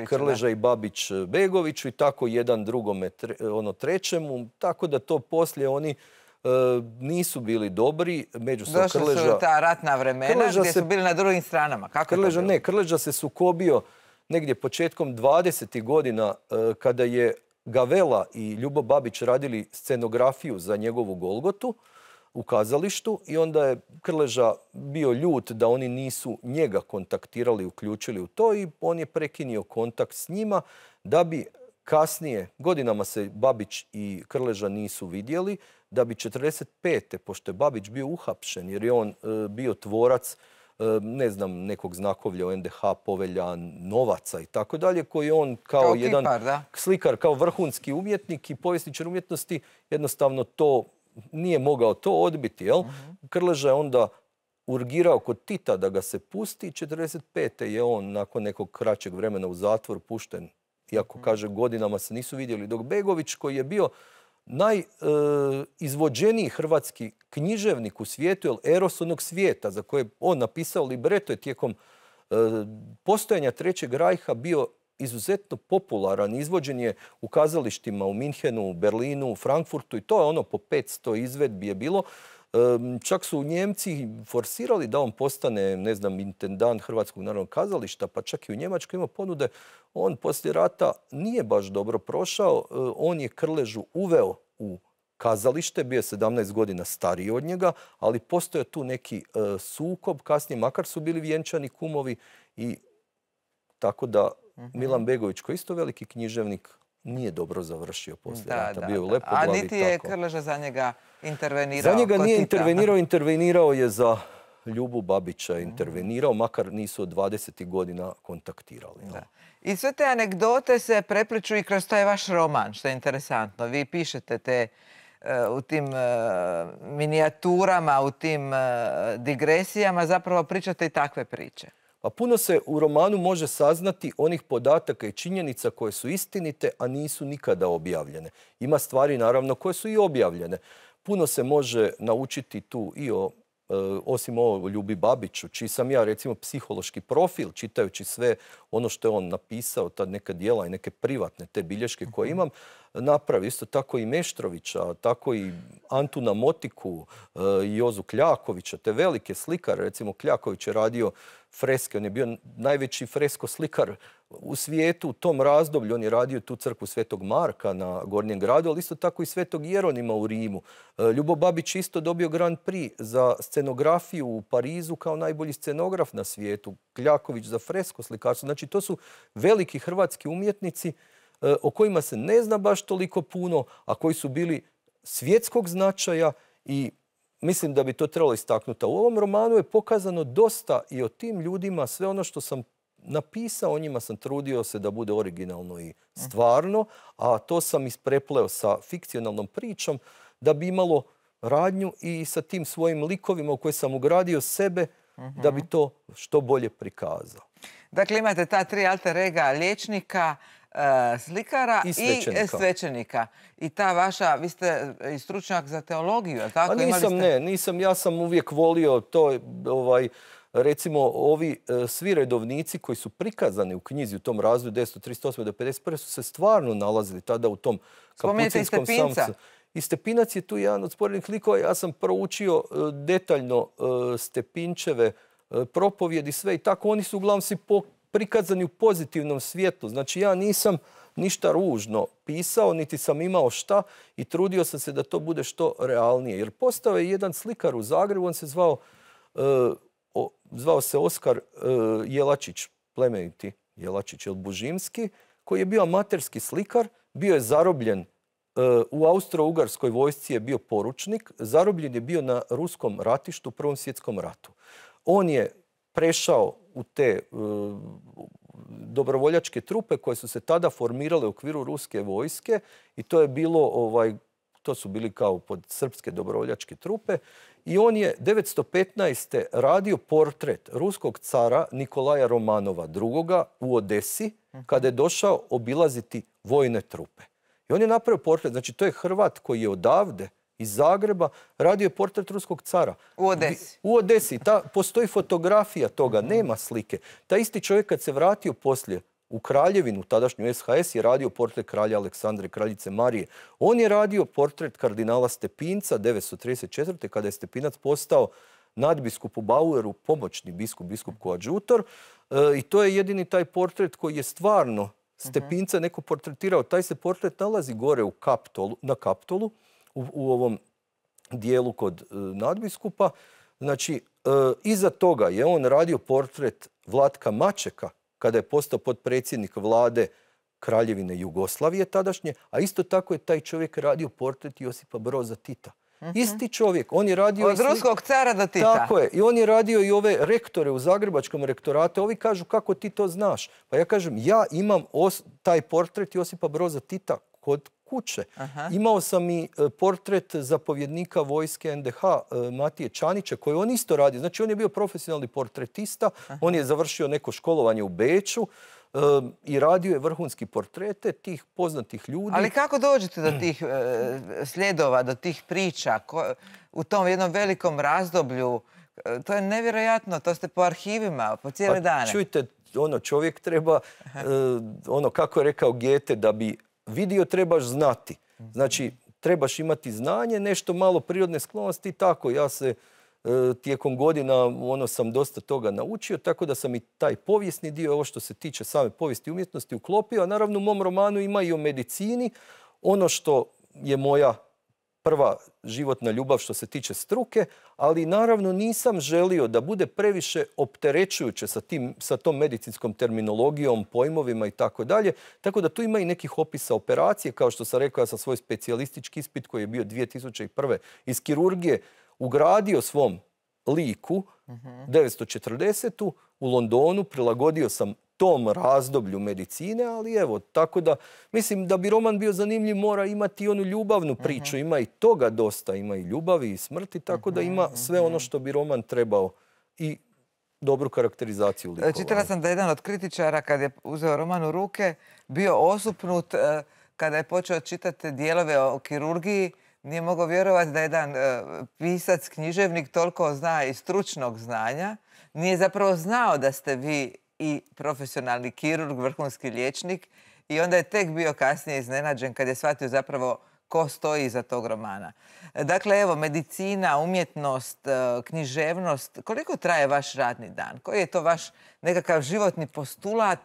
I Krleža i Babić e, Begoviću i tako jedan drugome, e, ono trećemu. Tako da to poslije oni e, nisu bili dobri. Međusobno Došli Krleža... su ta ratna vremena gdje se, su bili na drugim stranama. Krleža, ne, Krleža se sukobio negdje početkom 20. godina kada je Gavela i Ljubo Babić radili scenografiju za njegovu Golgotu u kazalištu i onda je Krleža bio ljut da oni nisu njega kontaktirali, uključili u to i on je prekinio kontakt s njima da bi kasnije, godinama se Babić i Krleža nisu vidjeli, da bi 45. pošto je Babić bio uhapšen jer je on e, bio tvorac e, ne znam, nekog znakovlja o NDH, povelja, novaca i tako dalje, koji je on kao, jedan slikar, kao vrhunski umjetnik i povjesničar umjetnosti jednostavno to nije mogao to odbiti, jel? Mhm. Krleža je onda urgirao kod Tita da ga se pusti. pet je on nakon nekog kraćeg vremena u zatvor pušten. Iako mhm. kaže godinama se nisu vidjeli. Dok Begović koji je bio najizvođeniji e, hrvatski književnik u svijetu, jer Eros onog svijeta za koje on napisao libreto je tijekom e, postojanja Trećeg rajha bio izuzetno popularan. Izvođen je u kazalištima u Minhenu, u Berlinu, u Frankfurtu i to je ono po 500 izvedbi je bilo. Čak su Njemci forsirali da on postane, ne znam, intendant Hrvatskog narodnog kazališta, pa čak i u Njemačkoj ima ponude. On poslije rata nije baš dobro prošao. E, on je Krležu uveo u kazalište, bio je 17 godina stariji od njega, ali postoje tu neki e, sukob. Kasnije makar su bili vjenčani kumovi i tako da Mhm. Milan Begović koji je isto veliki književnik nije dobro završio poslije rata. bio je A niti je Krleža za njega intervenirao. Za njega nije intervenirao, [laughs] intervenirao je za Ljubu Babića mhm. intervenirao, makar nisu od 20. godina kontaktirali. I sve te anegdote se prepliču i kroz taj vaš roman, što je interesantno. Vi pišete te e, u tim e, minijaturama, u tim e, digresijama, zapravo pričate i takve priče. Pa puno se u romanu može saznati onih podataka i činjenica koje su istinite, a nisu nikada objavljene. Ima stvari, naravno, koje su i objavljene. Puno se može naučiti tu i o e, osim o Ljubi Babiću, čiji sam ja recimo psihološki profil, čitajući sve ono što je on napisao, ta neka dijela i neke privatne te bilješke koje mhm. imam, napravi isto tako i Meštrovića, tako i Antuna Motiku, i e, Jozu Kljakovića, te velike slikare, recimo Kljaković je radio freske. On je bio najveći fresko slikar u svijetu u tom razdoblju. On je radio tu crkvu Svetog Marka na Gornjem gradu, ali isto tako i Svetog Jeronima u Rimu. E, Ljubo Babić isto dobio Grand Prix za scenografiju u Parizu kao najbolji scenograf na svijetu. Kljaković za fresko slikarstvo. Znači, to su veliki hrvatski umjetnici e, o kojima se ne zna baš toliko puno, a koji su bili svjetskog značaja i mislim da bi to trebalo istaknuti. U ovom romanu je pokazano dosta i o tim ljudima, sve ono što sam napisao o njima sam trudio se da bude originalno i mhm. stvarno, a to sam isprepleo sa fikcionalnom pričom da bi imalo radnju i sa tim svojim likovima u koje sam ugradio sebe da bi mhm. to što bolje prikazao. Dakle, imate ta tri alter ega liječnika, E, slikara i svećenika. i ta vaša, vi ste i e, stručnjak za teologiju, ali tako? nisam, ne, nisam, ja sam uvijek volio to, ovaj, recimo, ovi e, svi redovnici koji su prikazani u knjizi u tom razvoju 1938. do 1951. su se stvarno nalazili tada u tom kapucinskom samcu. I Stepinac je tu jedan od sporednih likova. Ja sam proučio detaljno Stepinčeve propovjedi, sve i tako. Oni su uglavnom si po prikazani u pozitivnom svijetu. Znači ja nisam ništa ružno pisao, niti sam imao šta i trudio sam se da to bude što realnije. Jer postao je jedan slikar u Zagrebu, on se zvao, e, zvao se Oskar e, Jelačić, plemeniti Jelačić ili Bužimski, koji je bio amaterski slikar, bio je zarobljen e, u Austro-Ugarskoj vojsci je bio poručnik, zarobljen je bio na ruskom ratištu u Prvom svjetskom ratu. On je prešao u te e, dobrovoljačke trupe koje su se tada formirale u okviru ruske vojske i to je bilo ovaj to su bili kao pod srpske dobrovoljačke trupe i on je 915. radio portret ruskog cara Nikolaja Romanova II. u Odesi mhm. kada je došao obilaziti vojne trupe. I on je napravio portret, znači to je Hrvat koji je odavde iz Zagreba radio je portret ruskog cara. U Odesi. U Odesi. postoji fotografija toga, nema slike. Ta isti čovjek kad se vratio poslije u Kraljevinu, tadašnju SHS, je radio portret kralja Aleksandre kraljice Marije. On je radio portret kardinala Stepinca 1934. kada je Stepinac postao nadbiskup u Baueru, pomoćni biskup, biskup koadžutor. E, I to je jedini taj portret koji je stvarno mhm. Stepinca neko portretirao. Taj se portret nalazi gore na kaptolu u, ovom dijelu kod e, nadbiskupa. Znači, e, iza toga je on radio portret Vlatka Mačeka kada je postao potpredsjednik vlade Kraljevine Jugoslavije tadašnje, a isto tako je taj čovjek radio portret Josipa Broza Tita. Mhm. Isti čovjek. On je radio... Od ruskog cara do Tita. Tako je. I on je radio i ove rektore u Zagrebačkom rektoratu. Ovi kažu kako ti to znaš. Pa ja kažem, ja imam taj portret Josipa Broza Tita kod kuće. Imao sam i e, portret zapovjednika vojske NDH e, Matije Čanića koji on isto radio. Znači on je bio profesionalni portretista, on je završio neko školovanje u Beću e, i radio je vrhunski portrete tih poznatih ljudi. Ali kako dođete do tih sljedova, do tih priča u tom jednom velikom razdoblju? To je nevjerojatno, to ste po arhivima, po cijele pa dane. čujte, ono, čovjek treba, ono, kako je rekao Gete, da bi vidio trebaš znati. Znači, trebaš imati znanje, nešto malo prirodne sklonosti i tako. Ja se e, tijekom godina ono sam dosta toga naučio, tako da sam i taj povijesni dio, ovo što se tiče same povijesti umjetnosti, uklopio. A naravno u mom romanu ima i o medicini. Ono što je moja prva životna ljubav što se tiče struke, ali naravno nisam želio da bude previše opterećujuće sa, tim, sa tom medicinskom terminologijom, pojmovima i tako dalje. Tako da tu ima i nekih opisa operacije, kao što sam rekao ja sam svoj specijalistički ispit koji je bio 2001. iz kirurgije ugradio svom liku 940. Mhm. u Londonu, prilagodio sam tom razdoblju medicine, ali evo, tako da mislim da bi roman bio zanimljiv mora imati i onu ljubavnu priču, mhm. ima i toga dosta, ima i ljubavi i smrti, tako da mhm, ima mhm, sve ono što bi roman trebao i dobru karakterizaciju likova. Čitala sam da jedan od kritičara kad je uzeo roman u ruke bio osupnut eh, kada je počeo čitati dijelove o kirurgiji, nije mogao vjerovati da jedan eh, pisac, književnik toliko zna i stručnog znanja. Nije zapravo znao da ste vi i profesionalni kirurg, vrhunski liječnik i onda je tek bio kasnije iznenađen kad je shvatio zapravo ko stoji iza tog romana. Dakle, evo, medicina, umjetnost, e, književnost, koliko traje vaš radni dan? Koji je to vaš nekakav životni postulat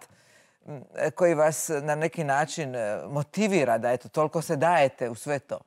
e, koji vas na neki način e, motivira da eto, toliko se dajete u sve to?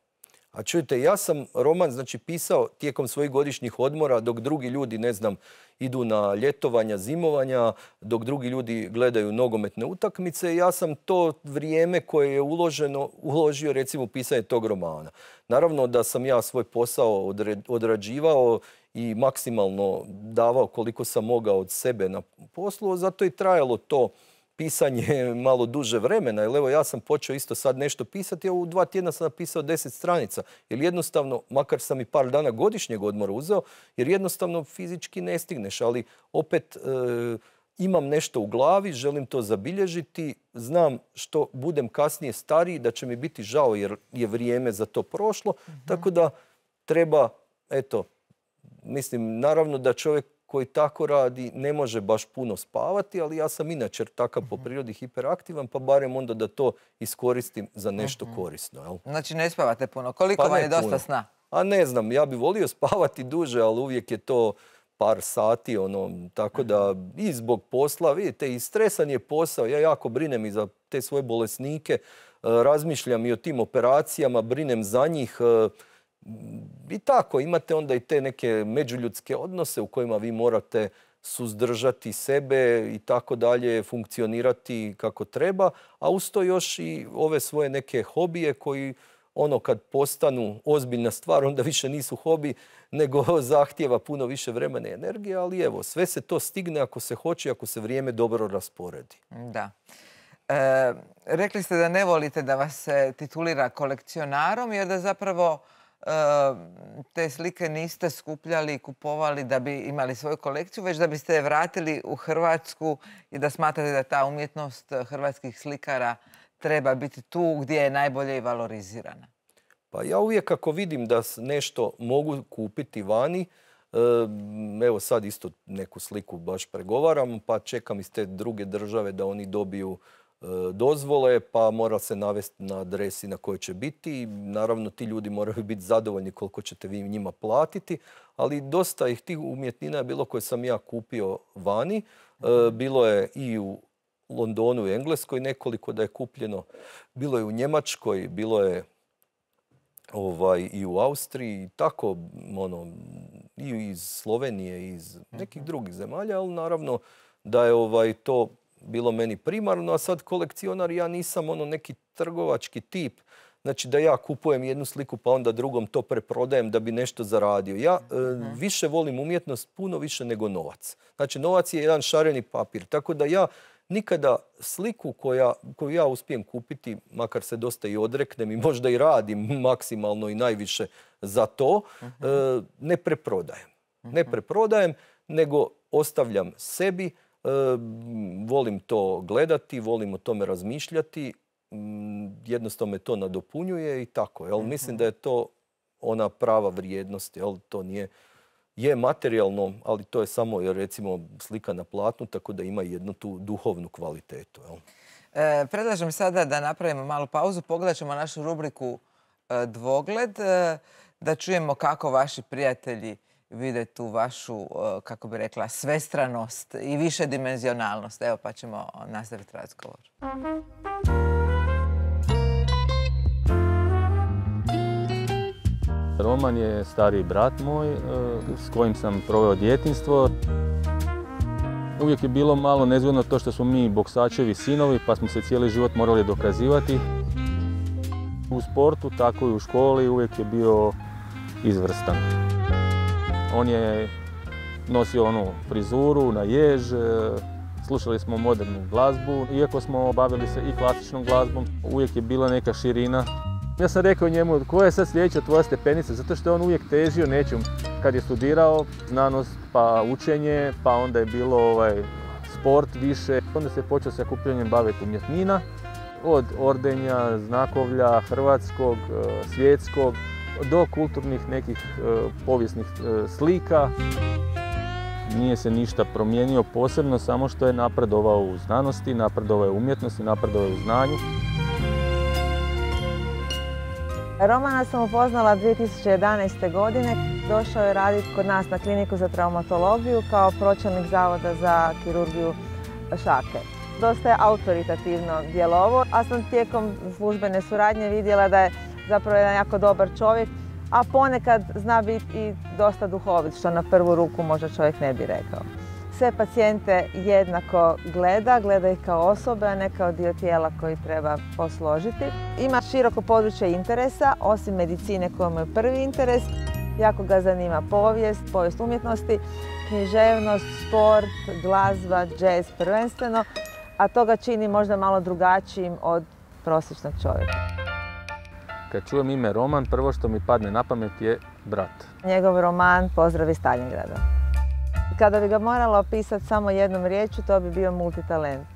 A čujte, ja sam roman znači, pisao tijekom svojih godišnjih odmora dok drugi ljudi, ne znam, idu na ljetovanja, zimovanja, dok drugi ljudi gledaju nogometne utakmice. Ja sam to vrijeme koje je uloženo, uložio recimo u pisanje tog romana. Naravno da sam ja svoj posao odrađivao i maksimalno davao koliko sam mogao od sebe na poslu, zato je trajalo to pisanje [laughs] malo duže vremena, jer evo ja sam počeo isto sad nešto pisati, a u dva tjedna sam napisao deset stranica, jer jednostavno, makar sam i par dana godišnjeg odmora uzeo, jer jednostavno fizički ne stigneš, ali opet e, imam nešto u glavi, želim to zabilježiti, znam što budem kasnije stariji, da će mi biti žao jer je vrijeme za to prošlo, mhm. tako da treba, eto, mislim, naravno da čovjek koji tako radi ne može baš puno spavati, ali ja sam inače takav po mhm. prirodi hiperaktivan, pa barem onda da to iskoristim za nešto mhm. korisno. Znači ne spavate puno. Koliko pa vam je dosta sna? A ne znam, ja bih volio [laughs] spavati duže, ali uvijek je to par sati, ono, tako da mhm. i zbog posla, vidite, i stresan je posao, ja jako brinem i za te svoje bolesnike, e, razmišljam i o tim operacijama, brinem za njih, e, i tako, imate onda i te neke međuljudske odnose u kojima vi morate suzdržati sebe i tako dalje, funkcionirati kako treba, a usto još i ove svoje neke hobije koji ono kad postanu ozbiljna stvar, onda više nisu hobi, nego [laughs] zahtjeva puno više vremena i energije, ali evo, sve se to stigne ako se hoće, ako se vrijeme dobro rasporedi. Da. E, rekli ste da ne volite da vas se titulira kolekcionarom, jer da zapravo Ehm, te slike niste skupljali i kupovali da bi imali svoju kolekciju, već da biste je vratili u Hrvatsku i da smatrate da ta umjetnost hrvatskih slikara treba biti tu gdje je najbolje i valorizirana? Pa ja uvijek ako vidim da nešto mogu kupiti vani, ehm, evo sad isto neku sliku baš pregovaram, pa čekam iz te druge države da oni dobiju E, dozvole, pa mora se navesti na adresi na kojoj će biti. Naravno, ti ljudi moraju biti zadovoljni koliko ćete vi njima platiti, ali dosta ih tih umjetnina je bilo koje sam ja kupio vani. E, bilo je i u Londonu i Engleskoj nekoliko da je kupljeno. Bilo je u Njemačkoj, bilo je ovaj, i u Austriji, i tako, ono, i iz Slovenije, iz nekih mhm. drugih zemalja, ali naravno da je ovaj to bilo meni primarno, a sad kolekcionar ja nisam ono neki trgovački tip. Znači da ja kupujem jednu sliku pa onda drugom to preprodajem da bi nešto zaradio. Ja e, mhm. više volim umjetnost puno više nego novac. Znači novac je jedan šareni papir. Tako da ja nikada sliku koja, koju ja uspijem kupiti, makar se dosta i odreknem i možda i radim maksimalno i najviše za to, mhm. e, ne preprodajem. Ne mhm. preprodajem, nego ostavljam sebi Volim to gledati, volim o tome razmišljati, jednostavno me to nadopunjuje i tako. Mhm. Mislim da je to ona prava vrijednost, to nije je materijalno, ali to je samo recimo slika na platnu, tako da ima jednu tu duhovnu kvalitetu. E, predlažem sada da napravimo malu pauzu, pogledat ćemo našu rubriku e, Dvogled, e, da čujemo kako vaši prijatelji vide tu vašu, eh, kako bi rekla, svestranost i višedimenzionalnost. Evo pa ćemo nastaviti razgovor. Roman je stariji brat moj eh, s kojim sam proveo djetinstvo. Uvijek je bilo malo nezgodno to što smo mi boksačevi sinovi pa smo se cijeli život morali dokazivati. U sportu, tako i u školi, uvijek je bio izvrstan. On je nosio onu frizuru na jež, e, slušali smo modernu glazbu. Iako smo bavili se i klasičnom glazbom, uvijek je bila neka širina. Ja sam rekao njemu, koja je sad sljedeća tvoja stepenica, zato što je on uvijek težio nečem. Kad je studirao znanost, pa učenje, pa onda je bilo ovaj, sport više. Onda se je počeo sa kupljenjem baviti umjetnina, od ordenja, znakovlja, hrvatskog, e, svjetskog do kulturnih nekih e, povijesnih e, slika. Nije se ništa promijenio posebno, samo što je napredovao u znanosti, napredovao je u umjetnosti, napredovao je u znanju. Romana sam upoznala 2011. godine. Došao je raditi kod nas na kliniku za traumatologiju kao pročelnik Zavoda za kirurgiju šake. Dosta je autoritativno djelovao, a sam tijekom službene suradnje vidjela da je zapravo jedan jako dobar čovjek, a ponekad zna biti i dosta duhovit, što na prvu ruku možda čovjek ne bi rekao. Sve pacijente jednako gleda, gleda ih kao osobe, a ne kao dio tijela koji treba posložiti. Ima široko područje interesa, osim medicine koja mu je prvi interes. Jako ga zanima povijest, povijest umjetnosti, književnost, sport, glazba, jazz prvenstveno, a to ga čini možda malo drugačijim od prosječnog čovjeka. Kad čujem ime Roman, prvo što mi padne na pamet je brat. Njegov roman Pozdrav iz Stalingrada. Kada bi ga morala opisati samo jednom riječu, to bi bio multitalent.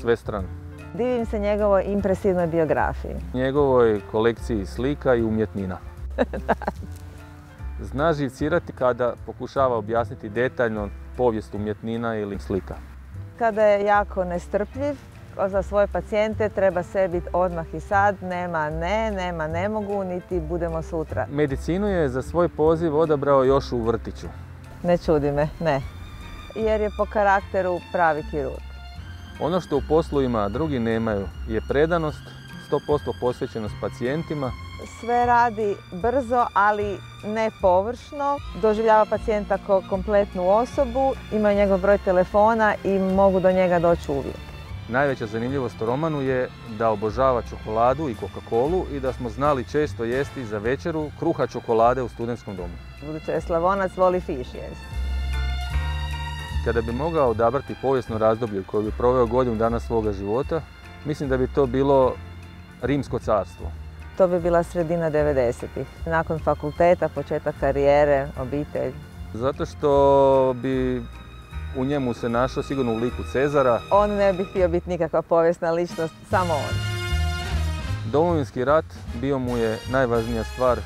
Sve strane. Divim se njegovoj impresivnoj biografiji. Njegovoj kolekciji slika i umjetnina. [laughs] Zna živcirati kada pokušava objasniti detaljno povijest umjetnina ili slika. Kada je jako nestrpljiv, za svoje pacijente treba se biti odmah i sad, nema ne, nema ne mogu, niti budemo sutra. Medicinu je za svoj poziv odabrao još u vrtiću. Ne čudi me, ne. Jer je po karakteru pravi kirurg. Ono što u poslu ima, a drugi nemaju, je predanost, 100% posvećenost pacijentima. Sve radi brzo, ali ne površno. Doživljava pacijenta kao kompletnu osobu, ima njegov broj telefona i mogu do njega doći uvijek. Najveća zanimljivost u romanu je da obožava čokoladu i Coca-Colu i da smo znali često jesti za večeru kruha čokolade u studentskom domu. Budući je Slavonac, voli fiš jesti. Kada bi mogao odabrati povijesno razdoblje koje bi proveo godinu dana svoga života, mislim da bi to bilo Rimsko carstvo. To bi bila sredina 90-ih. Nakon fakulteta, početak karijere, obitelj. Zato što bi u njemu se našao sigurno u liku Cezara. On ne bi htio biti nikakva povijesna ličnost, samo on. Domovinski rat bio mu je najvažnija stvar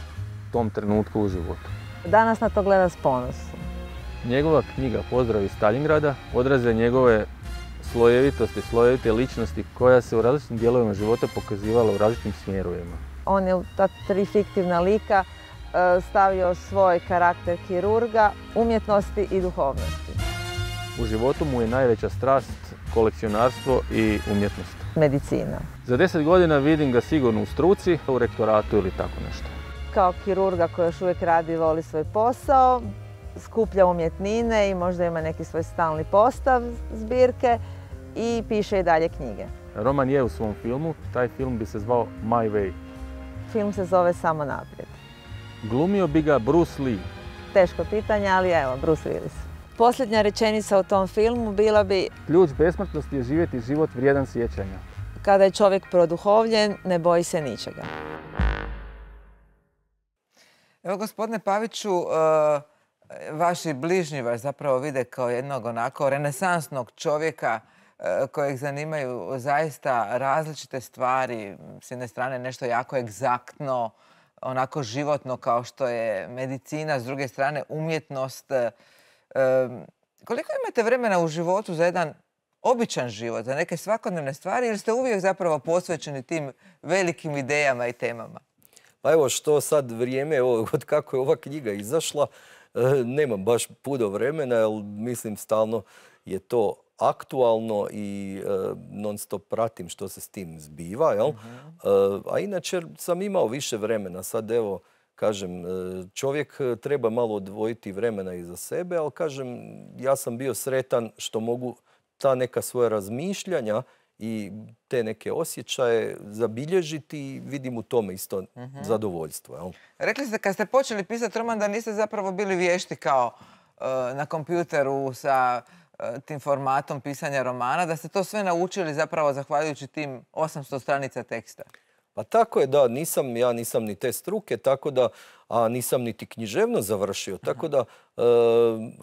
tom trenutku u životu. Danas na to gleda s ponosom. Njegova knjiga Pozdrav iz Stalingrada odraze njegove slojevitosti, slojevite ličnosti koja se u različitim dijelovima života pokazivala u različitim smjerovima. On je u ta tri fiktivna lika eh, stavio svoj karakter kirurga, umjetnosti i duhovnosti. U životu mu je najveća strast kolekcionarstvo i umjetnost. Medicina. Za deset godina vidim ga sigurno u struci, u rektoratu ili tako nešto. Kao kirurga koja još uvijek radi i voli svoj posao, skuplja umjetnine i možda ima neki svoj stalni postav zbirke i piše i dalje knjige. Roman je u svom filmu, taj film bi se zvao My Way. Film se zove Samo naprijed. Glumio bi ga Bruce Lee. Teško pitanje, ali evo, Bruce Willis. Posljednja rečenica u tom filmu bila bi... Ključ besmrtnosti je živjeti život vrijedan sjećanja. Kada je čovjek produhovljen, ne boji se ničega. Evo, gospodine Paviću, e, vaši bližnji vas zapravo vide kao jednog onako renesansnog čovjeka e, kojeg zanimaju zaista različite stvari. S jedne strane nešto jako egzaktno, onako životno kao što je medicina, s druge strane umjetnost, e, koliko imate vremena u životu za jedan običan život, za neke svakodnevne stvari ili ste uvijek zapravo posvećeni tim velikim idejama i temama? Pa evo što sad vrijeme, [laughs] od kako je ova knjiga izašla, eh, nemam baš puno vremena, ali mislim stalno je to aktualno i eh, non stop pratim što se s tim zbiva. Jel? Mhm. Eh, a inače sam imao više vremena. Sad evo Kažem, e, čovjek e, treba malo odvojiti vremena iza sebe, ali kažem, ja sam bio sretan što mogu ta neka svoja razmišljanja i te neke osjećaje zabilježiti i vidim u tome isto mhm. zadovoljstvo. Rekli ste kad ste počeli pisati roman da niste zapravo bili vješti kao e, na kompjuteru sa tim formatom pisanja romana, da ste to sve naučili zapravo zahvaljujući tim 800 stranica teksta. Pa tako je, da, nisam, ja nisam ni te struke, tako da, a nisam niti književno završio, tako da e,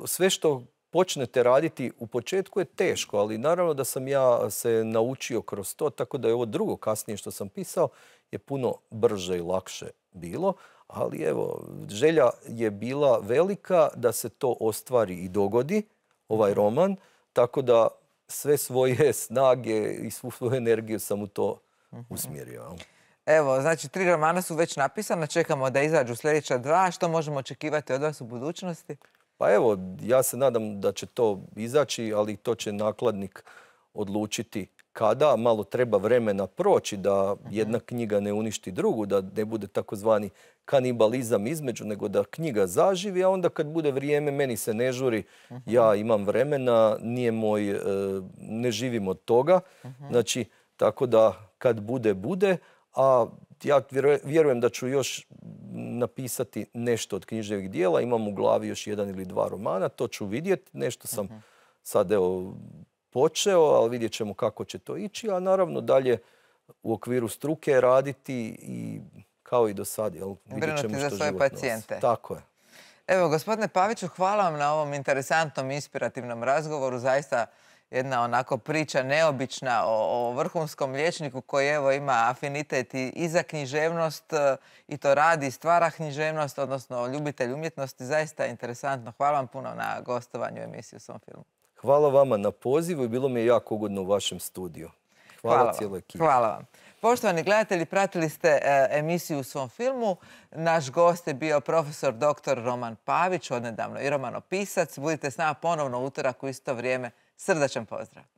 sve što počnete raditi u početku je teško, ali naravno da sam ja se naučio kroz to, tako da je ovo drugo kasnije što sam pisao je puno brže i lakše bilo, ali evo, želja je bila velika da se to ostvari i dogodi, ovaj mhm. roman, tako da sve svoje [laughs] snage i svu svoju energiju sam u to mhm. usmjerio. Evo, znači tri romana su već napisana, čekamo da izađu sljedeća dva. Što možemo očekivati od vas u budućnosti? Pa evo, ja se nadam da će to izaći, ali to će nakladnik odlučiti kada. Malo treba vremena proći da mhm. jedna knjiga ne uništi drugu, da ne bude takozvani kanibalizam između, nego da knjiga zaživi, a onda kad bude vrijeme, meni se ne žuri, mhm. ja imam vremena, nije moj, e, ne živim od toga. Mhm. Znači, tako da kad bude, bude a ja vjerujem da ću još napisati nešto od književih dijela. Imam u glavi još jedan ili dva romana, to ću vidjeti. Nešto sam mhm. sad evo, počeo, ali vidjet ćemo kako će to ići. A naravno dalje u okviru struke raditi i kao i do sad. Jel? Vidjet ćemo što za svoje pacijente. Tako je. Evo, gospodine Paviću, hvala vam na ovom interesantnom, inspirativnom razgovoru. Zaista jedna onako priča neobična o, vrhunskom liječniku koji evo ima afinitet i, i za književnost e, i to radi, stvara književnost, odnosno ljubitelj umjetnosti. Zaista interesantno. Hvala vam puno na gostovanju emisiju u svom filmu. Hvala vama na pozivu i bilo mi je jako ugodno u vašem studiju. Hvala, Hvala Hvala vam. Poštovani gledatelji, pratili ste e, emisiju u svom filmu. Naš gost je bio profesor dr. Roman Pavić, odnedavno i romanopisac. Budite s nama ponovno utorak u isto vrijeme. Serdeczny pozdrawiam.